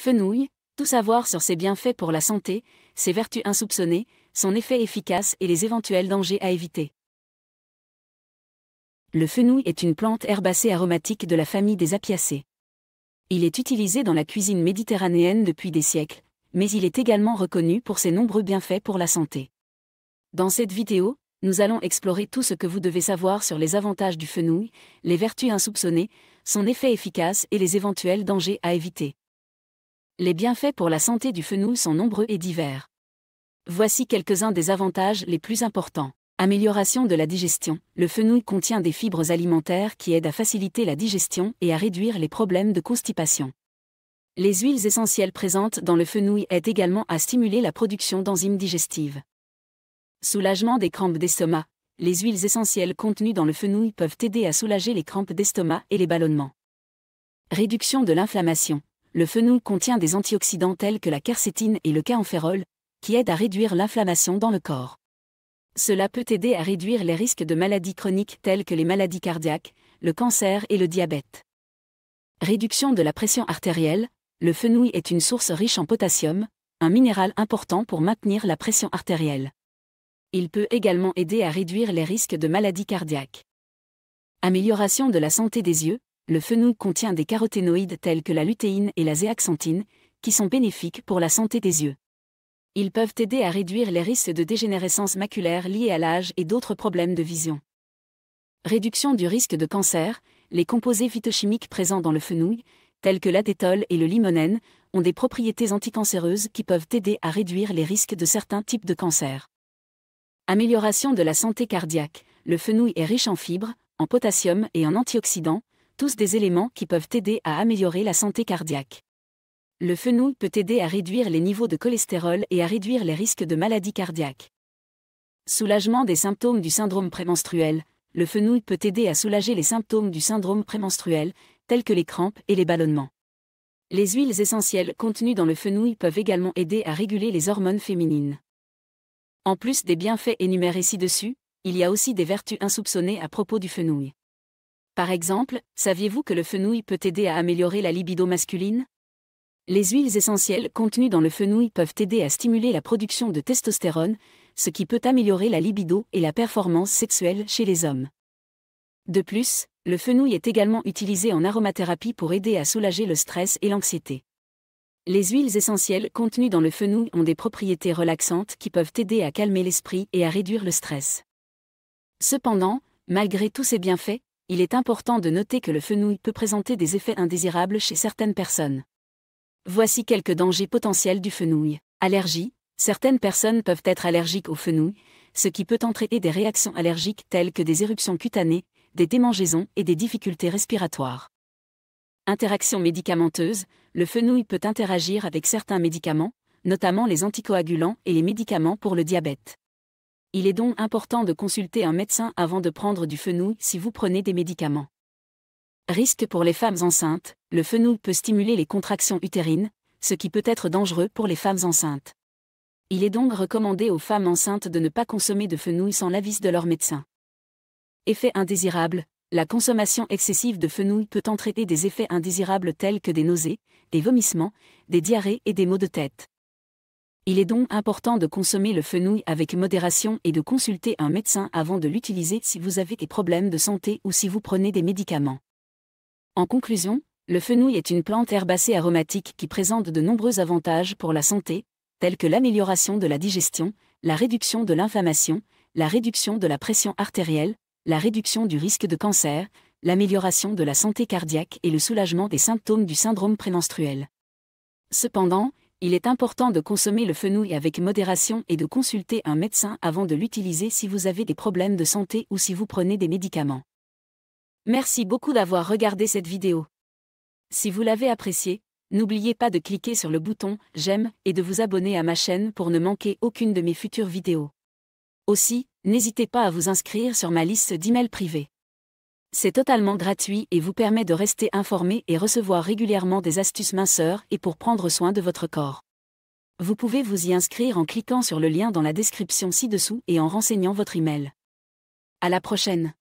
fenouil, tout savoir sur ses bienfaits pour la santé, ses vertus insoupçonnées, son effet efficace et les éventuels dangers à éviter. Le fenouil est une plante herbacée aromatique de la famille des apiacées. Il est utilisé dans la cuisine méditerranéenne depuis des siècles, mais il est également reconnu pour ses nombreux bienfaits pour la santé. Dans cette vidéo, nous allons explorer tout ce que vous devez savoir sur les avantages du fenouil, les vertus insoupçonnées, son effet efficace et les éventuels dangers à éviter. Les bienfaits pour la santé du fenouil sont nombreux et divers. Voici quelques-uns des avantages les plus importants. Amélioration de la digestion. Le fenouil contient des fibres alimentaires qui aident à faciliter la digestion et à réduire les problèmes de constipation. Les huiles essentielles présentes dans le fenouil aident également à stimuler la production d'enzymes digestives. Soulagement des crampes d'estomac. Les huiles essentielles contenues dans le fenouil peuvent aider à soulager les crampes d'estomac et les ballonnements. Réduction de l'inflammation. Le fenouil contient des antioxydants tels que la quercétine et le caenferol, qui aident à réduire l'inflammation dans le corps. Cela peut aider à réduire les risques de maladies chroniques telles que les maladies cardiaques, le cancer et le diabète. Réduction de la pression artérielle, le fenouil est une source riche en potassium, un minéral important pour maintenir la pression artérielle. Il peut également aider à réduire les risques de maladies cardiaques. Amélioration de la santé des yeux, le fenouil contient des caroténoïdes tels que la lutéine et la zéaxanthine, qui sont bénéfiques pour la santé des yeux. Ils peuvent aider à réduire les risques de dégénérescence maculaire liée à l'âge et d'autres problèmes de vision. Réduction du risque de cancer, les composés phytochimiques présents dans le fenouil, tels que l'adétole et le limonène, ont des propriétés anticancéreuses qui peuvent aider à réduire les risques de certains types de cancers. Amélioration de la santé cardiaque. Le fenouil est riche en fibres, en potassium et en antioxydants, tous des éléments qui peuvent aider à améliorer la santé cardiaque. Le fenouil peut aider à réduire les niveaux de cholestérol et à réduire les risques de maladies cardiaques. Soulagement des symptômes du syndrome prémenstruel. Le fenouil peut aider à soulager les symptômes du syndrome prémenstruel, tels que les crampes et les ballonnements. Les huiles essentielles contenues dans le fenouil peuvent également aider à réguler les hormones féminines. En plus des bienfaits énumérés ci-dessus, il y a aussi des vertus insoupçonnées à propos du fenouil. Par exemple, saviez-vous que le fenouil peut aider à améliorer la libido masculine Les huiles essentielles contenues dans le fenouil peuvent aider à stimuler la production de testostérone, ce qui peut améliorer la libido et la performance sexuelle chez les hommes. De plus, le fenouil est également utilisé en aromathérapie pour aider à soulager le stress et l'anxiété. Les huiles essentielles contenues dans le fenouil ont des propriétés relaxantes qui peuvent aider à calmer l'esprit et à réduire le stress. Cependant, malgré tous ces bienfaits, il est important de noter que le fenouil peut présenter des effets indésirables chez certaines personnes. Voici quelques dangers potentiels du fenouil. Allergie. Certaines personnes peuvent être allergiques au fenouil, ce qui peut entraîner des réactions allergiques telles que des éruptions cutanées, des démangeaisons et des difficultés respiratoires. Interaction médicamenteuse. Le fenouil peut interagir avec certains médicaments, notamment les anticoagulants et les médicaments pour le diabète. Il est donc important de consulter un médecin avant de prendre du fenouil si vous prenez des médicaments. Risque pour les femmes enceintes, le fenouil peut stimuler les contractions utérines, ce qui peut être dangereux pour les femmes enceintes. Il est donc recommandé aux femmes enceintes de ne pas consommer de fenouil sans l'avis de leur médecin. Effet indésirable, La consommation excessive de fenouil peut entraîner des effets indésirables tels que des nausées, des vomissements, des diarrhées et des maux de tête. Il est donc important de consommer le fenouil avec modération et de consulter un médecin avant de l'utiliser si vous avez des problèmes de santé ou si vous prenez des médicaments. En conclusion, le fenouil est une plante herbacée aromatique qui présente de nombreux avantages pour la santé, tels que l'amélioration de la digestion, la réduction de l'inflammation, la réduction de la pression artérielle, la réduction du risque de cancer, l'amélioration de la santé cardiaque et le soulagement des symptômes du syndrome prémenstruel. Cependant, il est important de consommer le fenouil avec modération et de consulter un médecin avant de l'utiliser si vous avez des problèmes de santé ou si vous prenez des médicaments. Merci beaucoup d'avoir regardé cette vidéo. Si vous l'avez appréciée, n'oubliez pas de cliquer sur le bouton « J'aime » et de vous abonner à ma chaîne pour ne manquer aucune de mes futures vidéos. Aussi, n'hésitez pas à vous inscrire sur ma liste d'emails privés. C'est totalement gratuit et vous permet de rester informé et recevoir régulièrement des astuces minceurs et pour prendre soin de votre corps. Vous pouvez vous y inscrire en cliquant sur le lien dans la description ci-dessous et en renseignant votre email. À la prochaine!